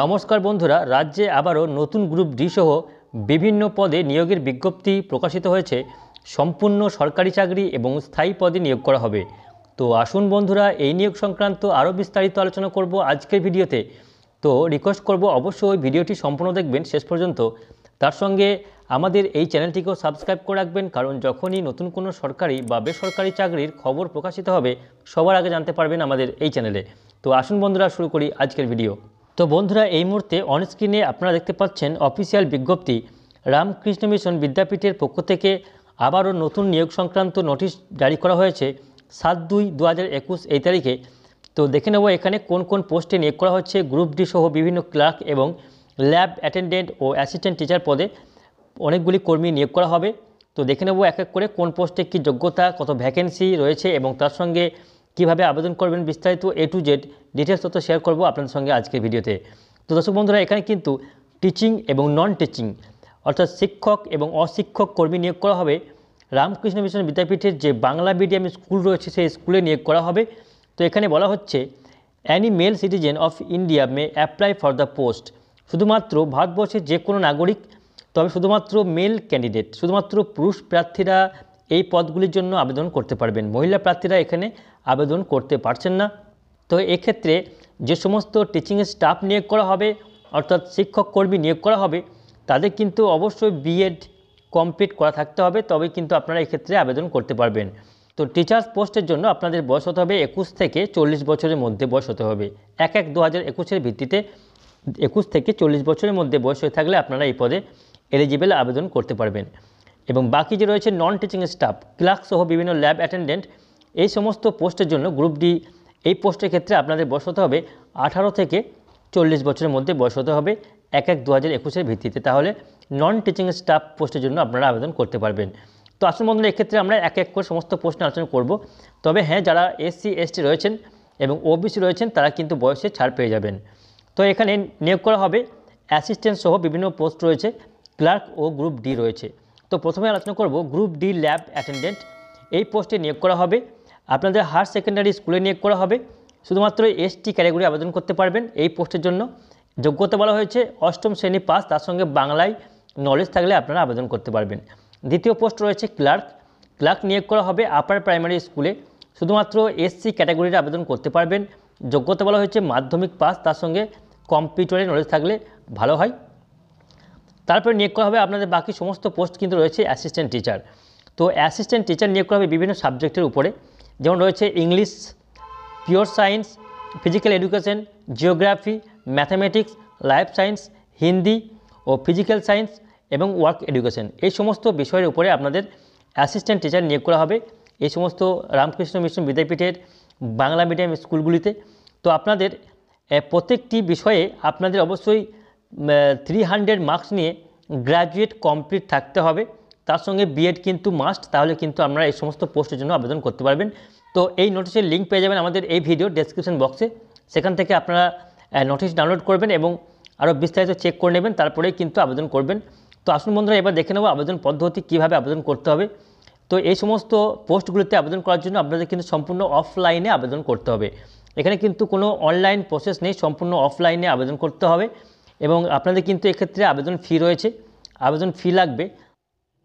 নমস্কার বন্ধুরা রাজ্যে আবারও নতুন গ্রুপ ডি সহ বিভিন্ন পদে নিয়োগের বিজ্ঞপ্তি প্রকাশিত হয়েছে সম্পূর্ণ সরকারি চাকরি এবং স্থায়ী পদে নিয়োগ করা হবে তো আসুন বন্ধুরা এই নিয়োগ সংক্রান্ত আরও বিস্তারিত আলোচনা করব আজকের ভিডিওতে তো রিকোয়েস্ট করব অবশ্যই ভিডিওটি সম্পূর্ণ দেখবেন শেষ পর্যন্ত তার সঙ্গে আমাদের এই চ্যানেলটিকেও সাবস্ক্রাইব করে রাখবেন কারণ যখনই নতুন কোনো সরকারি বা বেসরকারি চাকরির খবর প্রকাশিত হবে সবার আগে জানতে পারবেন আমাদের এই চ্যানেলে তো আসুন বন্ধুরা শুরু করি আজকের ভিডিও তো বন্ধুরা এই মুহূর্তে অনস্ক্রিনে আপনারা দেখতে পাচ্ছেন অফিসিয়াল বিজ্ঞপ্তি রামকৃষ্ণ মিশন বিদ্যাপীঠের পক্ষ থেকে আবারও নতুন নিয়োগ সংক্রান্ত নোটিশ জারি করা হয়েছে সাত দুই দু হাজার এই তারিখে তো দেখে নেব এখানে কোন কোন পোস্টে নিয়োগ করা হচ্ছে গ্রুপ ডি সহ বিভিন্ন ক্লার্ক এবং ল্যাব অ্যাটেন্ডেন্ট ও অ্যাসিস্ট্যান্ট টিচার পদে অনেকগুলি কর্মী নিয়োগ করা হবে তো দেখে নেব এক এক করে কোন পোস্টে কি যোগ্যতা কত ভ্যাকেন্সি রয়েছে এবং তার সঙ্গে কিভাবে আবেদন করবেন বিস্তারিত এ টু জেড ডিটেলস তথ্য শেয়ার করব আপনাদের সঙ্গে আজকের ভিডিওতে তো দর্শক বন্ধুরা এখানে কিন্তু টিচিং এবং নন টিচিং অর্থাৎ শিক্ষক এবং অশিক্ষক কর্মী নিয়োগ করা হবে রামকৃষ্ণ মিশন বিদ্যাপীঠের যে বাংলা মিডিয়াম স্কুল রয়েছে সেই স্কুলে নিয়োগ করা হবে তো এখানে বলা হচ্ছে any male citizen of India may apply for the post শুধুমাত্র ভারতবর্ষের যে কোনো নাগরিক তবে শুধুমাত্র মেল ক্যান্ডিডেট শুধুমাত্র পুরুষ প্রার্থীরা এই পদগুলির জন্য আবেদন করতে পারবেন মহিলা প্রার্থীরা এখানে আবেদন করতে পারছেন না তো এক্ষেত্রে যে সমস্ত টিচিং স্টাফ নিয়োগ করা হবে অর্থাৎ শিক্ষক কর্মী নিয়োগ করা হবে তাদের কিন্তু অবশ্যই বিএড কমপ্লিট করা থাকতে হবে তবে কিন্তু আপনারা এক্ষেত্রে আবেদন করতে পারবেন তো টিচার্স পোস্টের জন্য আপনাদের বয়স হতে হবে একুশ থেকে চল্লিশ বছরের মধ্যে বয়স হতে হবে এক এক দু হাজার একুশের ভিত্তিতে একুশ থেকে চল্লিশ বছরের মধ্যে বয়স হয়ে থাকলে আপনারা এই পদে এলিজিবেল আবেদন করতে পারবেন এবং বাকি যে রয়েছে নন টিচিং স্টাফ ক্লার্ক সহ বিভিন্ন ল্যাব অ্যাটেন্ডেন্ট এই সমস্ত পোস্টের জন্য গ্রুপ ডি এই পোস্টের ক্ষেত্রে আপনাদের বয়স হতে হবে আঠারো থেকে চল্লিশ বছরের মধ্যে বয়স হতে হবে এক এক দু হাজার একুশের ভিত্তিতে তাহলে নন টিচিং স্টাফ পোস্টের জন্য আপনারা আবেদন করতে পারবেন তো আসল বন্ধুরা এক্ষেত্রে আমরা এক এক করে সমস্ত প্রশ্ন আলোচনা করব তবে হ্যাঁ যারা এসসি এসটি রয়েছেন এবং ওবিসি রয়েছেন তারা কিন্তু বয়সে ছাড় পেয়ে যাবেন তো এখানে নিয়োগ করা হবে অ্যাসিস্ট্যান্ট সহ বিভিন্ন পোস্ট রয়েছে ক্লার্ক ও গ্রুপ ডি রয়েছে তো প্রথমে আলোচনা করব গ্রুপ ডি ল্যাব অ্যাটেন্ডেন্ট এই পোস্টে নিয়োগ করা হবে আপনাদের হায়ার সেকেন্ডারি স্কুলে নিয়োগ করা হবে শুধুমাত্র এসটি ক্যাটাগরি আবেদন করতে পারবেন এই পোস্টের জন্য যোগ্যতা বলা হয়েছে অষ্টম শ্রেণী পাস তার সঙ্গে বাংলায় নলেজ থাকলে আপনারা আবেদন করতে পারবেন দ্বিতীয় পোস্ট রয়েছে ক্লার্ক ক্লার্ক নিয়োগ করা হবে আপার প্রাইমারি স্কুলে শুধুমাত্র এসসি ক্যাটাগরির আবেদন করতে পারবেন যোগ্যতা বলা হয়েছে মাধ্যমিক পাস তার সঙ্গে কম্পিউটারে নলেজ থাকলে ভালো হয় তারপরে নিয়োগ করা হবে আপনাদের বাকি সমস্ত পোস্ট কিন্তু রয়েছে অ্যাসিস্ট্যান্ট টিচার তো অ্যাসিস্ট্যান্ট টিচার নিয়োগ করা হবে বিভিন্ন সাবজেক্টের উপরে যেমন রয়েছে English pure science physical education geography mathematics life science Hindi ও ফিজিক্যাল সায়েন্স এবং ওয়ার্ক এডুকেশন এই সমস্ত বিষয়ের উপরে আপনাদের অ্যাসিস্ট্যান্ট টিচার নিয়োগ করা হবে এই সমস্ত রামকৃষ্ণ মিশন বিদ্যাপীঠের বাংলা মিডিয়াম স্কুলগুলিতে তো আপনাদের প্রত্যেকটি বিষয়ে আপনাদের অবশ্যই থ্রি হান্ড্রেড মার্কস নিয়ে গ্র্যাজুয়েট কমপ্লিট থাকতে হবে তার সঙ্গে বিএড কিন্তু মাস্ট তাহলে কিন্তু আপনারা এই সমস্ত পোস্টের জন্য আবেদন করতে পারবেন তো এই নোটিশের লিঙ্ক পেয়ে যাবেন আমাদের এই ভিডিও ডেসক্রিপশন বক্সে সেখান থেকে আপনারা নোটিশ ডাউনলোড করবেন এবং আরও বিস্তারিত চেক করে নেবেন তারপরেই কিন্তু আবেদন করবেন তো আসুন বন্ধুরা এবার দেখে নেবো আবেদন পদ্ধতি কীভাবে আবেদন করতে হবে তো এই সমস্ত পোস্টগুলিতে আবেদন করার জন্য আপনাদের কিন্তু সম্পূর্ণ অফলাইনে আবেদন করতে হবে এখানে কিন্তু কোনো অনলাইন প্রসেস নেই সম্পূর্ণ অফলাইনে আবেদন করতে হবে এবং আপনাদের কিন্তু এক্ষেত্রে আবেদন ফি রয়েছে আবেদন ফি লাগবে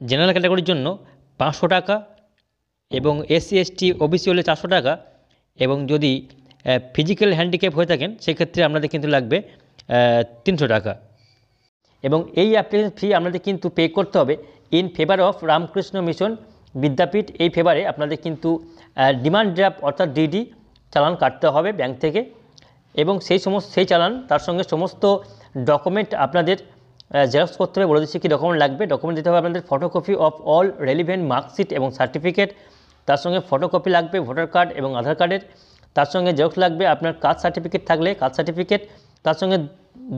জেনারেল ক্যাটাগরির জন্য পাঁচশো টাকা এবং এসসি এসটি ওবিসি হলে চারশো টাকা এবং যদি ফিজিক্যাল হ্যান্ডিক্যাপ হয়ে থাকেন সেক্ষেত্রে আপনাদের কিন্তু লাগবে তিনশো টাকা এবং এই অ্যাপ্লিকেশন ফি আপনাদের কিন্তু পে করতে হবে in favour of Ramakrishna mission Vidyapith এই ফেভারে আপনাদের কিন্তু ডিমান্ড ড্রাফট অর্থাৎ ডিডি চালান কাটতে হবে ব্যাংক থেকে এবং সেই সমস্ত সেই চালান তার সঙ্গে সমস্ত ডকুমেন্ট আপনাদের জেরক্স করতে হবে বলে দিচ্ছি কী ডকুমেন্ট লাগবে ডকুমেন্ট দিতে হবে আপনাদের photocopy of all relevant marksheet এবং সার্টিফিকেট তার সঙ্গে ফটোকপি লাগবে ভোটার কার্ড এবং আধার কার্ডের তার সঙ্গে জেরক্স লাগবে আপনার কাস্ট সার্টিফিকেট থাকলে কাস্ট সার্টিফিকেট তার সঙ্গে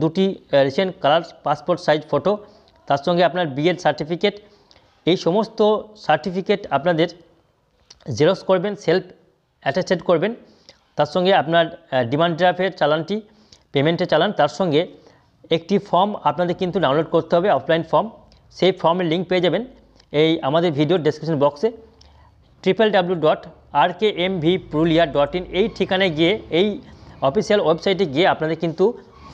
দুটি recent colour passport size photo তার সঙ্গে আপনার বিএড সার্টিফিকেট এই সমস্ত সার্টিফিকেট আপনাদের জেরক্স করবেন সেলফ অ্যাটাচেড করবেন তার সঙ্গে আপনার ডিমান্ড ড্রাফের চালানটি পেমেন্টের চালান তার সঙ্গে একটি ফর্ম আপনাদের কিন্তু ডাউনলোড করতে হবে অফলাইন ফর্ম সেই ফর্মের লিঙ্ক পেয়ে যাবেন এই আমাদের ভিডিওর ডেসক্রিপশন বক্সে triple W dot R K M V Purulia dot in এই ঠিকানায় গিয়ে এই অফিসিয়াল ওয়েবসাইটে গিয়ে আপনাদের কিন্তু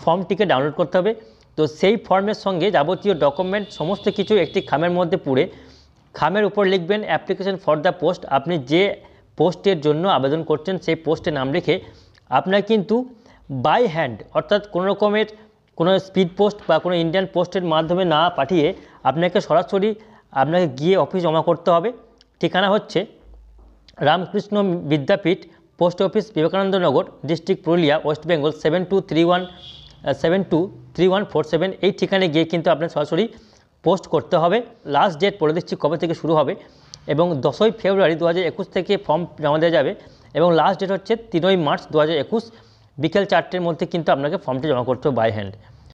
ফর্মটিকে ডাউনলোড করতে হবে তো সেই ফর্মের সঙ্গে যাবতীয় ডকুমেন্ট সমস্ত কিছু একটি খামের মধ্যে পুড়ে খামের উপর লিখবেন অ্যাপ্লিকেশন ফর দ্য পোস্ট আপনি যে পোস্টের জন্য আবেদন করছেন সেই পোস্টে নাম লিখে আপনার কিন্তু বাই হ্যান্ড অর্থাৎ কোনো রকমের কোনো স্পিড পোস্ট বা কোনো ইন্ডিয়ান পোস্টের মাধ্যমে না পাঠিয়ে আপনাকে সরাসরি আপনাকে গিয়ে অফিস জমা করতে হবে ঠিকানা হচ্ছে Ramakrishna Vidyapith post office Vivekanandanagar district Purulia West Bengal seven two three one seven two three one four seven এই ঠিকানায় গিয়ে কিন্তু আপনার সরাসরি পোস্ট করতে হবে লাস্ট ডেট বলে দিচ্ছি কবে থেকে শুরু হবে এবং দশই ফেব্রুয়ারি দু হাজার একুশ থেকে ফর্ম জমা দেওয়া যাবে এবং লাস্ট ডেট হচ্ছে তিনই মার্চ দু হাজার একুশ বিকেল চারটের মধ্যে কিন্তু আপনাকে ফর্মটি জমা করতে হবে বাই হ্যান্ড